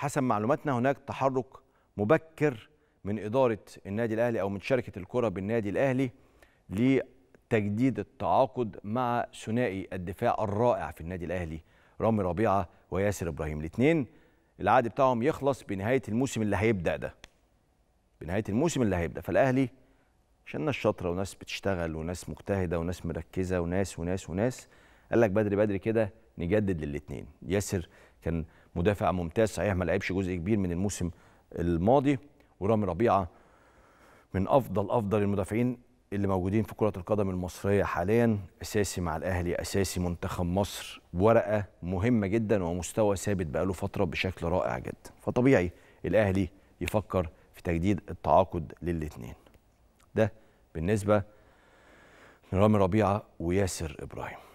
حسب معلوماتنا هناك تحرك مبكر من إدارة النادي الأهلي أو من شركة الكرة بالنادي الأهلي لتجديد التعاقد مع ثنائي الدفاع الرائع في النادي الأهلي رامي ربيعة وياسر إبراهيم الاثنين العقد بتاعهم يخلص بنهاية الموسم اللي هيبدأ ده بنهاية الموسم اللي هيبدأ فالأهلي عشان ناس شاطرة وناس بتشتغل وناس مجتهدة وناس مركزة وناس وناس وناس قال لك بدري بدري كده نجدد للاثنين ياسر كان مدافع ممتاز صحيح ما لعبش جزء كبير من الموسم الماضي ورامي ربيعه من افضل افضل المدافعين اللي موجودين في كره القدم المصريه حاليا اساسي مع الاهلي اساسي منتخب مصر ورقه مهمه جدا ومستوى ثابت بقاله فتره بشكل رائع جدا فطبيعي الاهلي يفكر في تجديد التعاقد للاثنين ده بالنسبه لرامي ربيعه وياسر ابراهيم